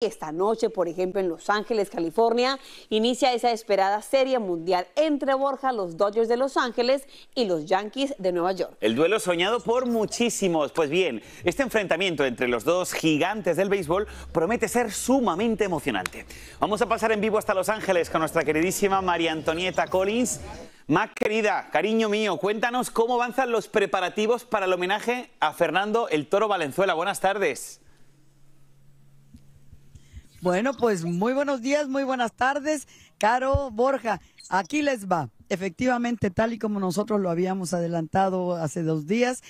Esta noche, por ejemplo, en Los Ángeles, California, inicia esa esperada serie mundial entre Borja, los Dodgers de Los Ángeles y los Yankees de Nueva York. El duelo soñado por muchísimos. Pues bien, este enfrentamiento entre los dos gigantes del béisbol promete ser sumamente emocionante. Vamos a pasar en vivo hasta Los Ángeles con nuestra queridísima María Antonieta Collins. Más querida, cariño mío, cuéntanos cómo avanzan los preparativos para el homenaje a Fernando el Toro Valenzuela. Buenas tardes. Bueno, pues muy buenos días, muy buenas tardes, Caro Borja. Aquí les va. Efectivamente, tal y como nosotros lo habíamos adelantado hace dos días,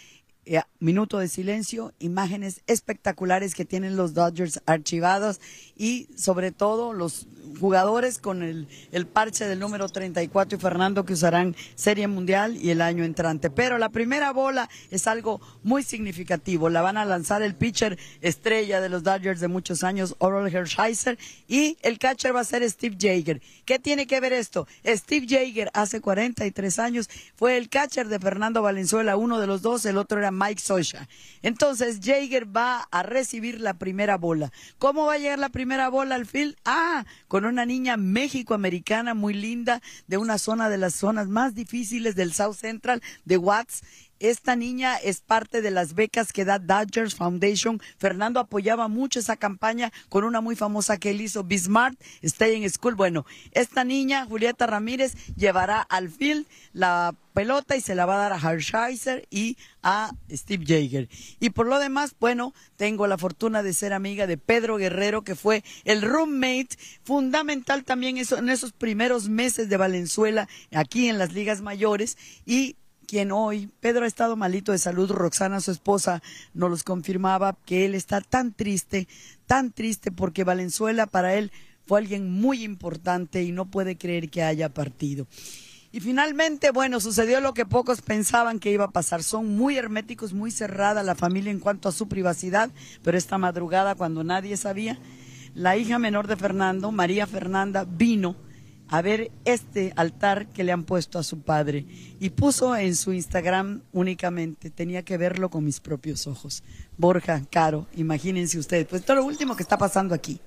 eh, minuto de silencio, imágenes espectaculares que tienen los Dodgers archivados y sobre todo los jugadores con el, parche del número 34 y Fernando que usarán Serie Mundial y el año entrante. Pero la primera bola es algo muy significativo. La van a lanzar el pitcher estrella de los Dodgers de muchos años, Oral Hershiser, y el catcher va a ser Steve Jaeger. ¿Qué tiene que ver esto? Steve Jaeger hace 43 años fue el catcher de Fernando Valenzuela, uno de los dos, el otro era Mike Socha. Entonces Jaeger va a recibir la primera bola. ¿Cómo va a llegar la primera bola al field? Ah, con con una niña mexicoamericana muy linda de una zona de las zonas más difíciles del South Central de Watts esta niña es parte de las becas que da Dodgers Foundation. Fernando apoyaba mucho esa campaña con una muy famosa que él hizo, Bismarck Stay in School. Bueno, esta niña, Julieta Ramírez, llevará al field la pelota y se la va a dar a Hershiser y a Steve Jaeger. Y por lo demás, bueno, tengo la fortuna de ser amiga de Pedro Guerrero, que fue el roommate fundamental también en esos primeros meses de Valenzuela aquí en las ligas mayores y quien hoy, Pedro ha estado malito de salud, Roxana, su esposa, nos los confirmaba que él está tan triste, tan triste porque Valenzuela para él fue alguien muy importante y no puede creer que haya partido. Y finalmente, bueno, sucedió lo que pocos pensaban que iba a pasar. Son muy herméticos, muy cerrada la familia en cuanto a su privacidad, pero esta madrugada, cuando nadie sabía, la hija menor de Fernando, María Fernanda, vino a ver este altar que le han puesto a su padre. Y puso en su Instagram únicamente, tenía que verlo con mis propios ojos. Borja, Caro, imagínense ustedes, pues todo lo último que está pasando aquí.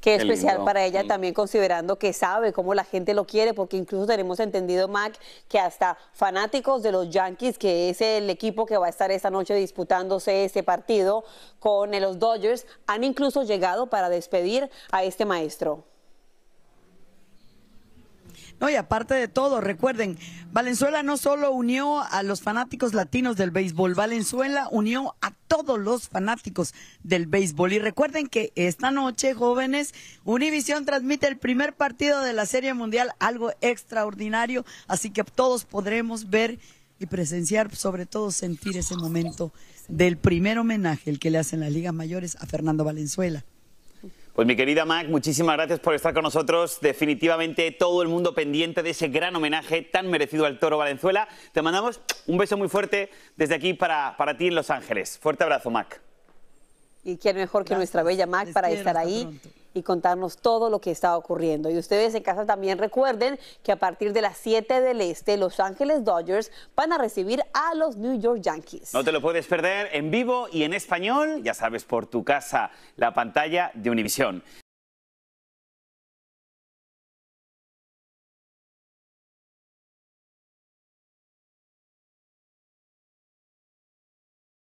Qué, especial para ella mm. también considerando que sabe cómo la gente lo quiere, porque incluso tenemos entendido, Mac, que hasta fanáticos de los Yankees, que es el equipo que va a estar esta noche disputándose este partido con los Dodgers, han incluso llegado para despedir a este maestro. No, y aparte de todo, recuerden, Valenzuela no solo unió a los fanáticos latinos del béisbol, Valenzuela unió a todos los fanáticos del béisbol. Y recuerden que esta noche, jóvenes, Univisión transmite el primer partido de la Serie Mundial, algo extraordinario, así que todos podremos ver y presenciar, sobre todo sentir ese momento del primer homenaje el que le hacen las ligas mayores a Fernando Valenzuela. Pues mi querida Mac, muchísimas gracias por estar con nosotros. Definitivamente todo el mundo pendiente de ese gran homenaje tan merecido al toro Valenzuela. Te mandamos un beso muy fuerte desde aquí para, ti en Los Ángeles. Fuerte abrazo, Mac. Y quién mejor que nuestra bella Mac para estar ahí y contarnos todo lo que está ocurriendo. Y ustedes en casa también recuerden que a partir de las 7 del Este, Los Ángeles Dodgers van a recibir a los New York Yankees. No te lo puedes perder en vivo y en español, ya sabes, por tu casa, la pantalla de Univisión.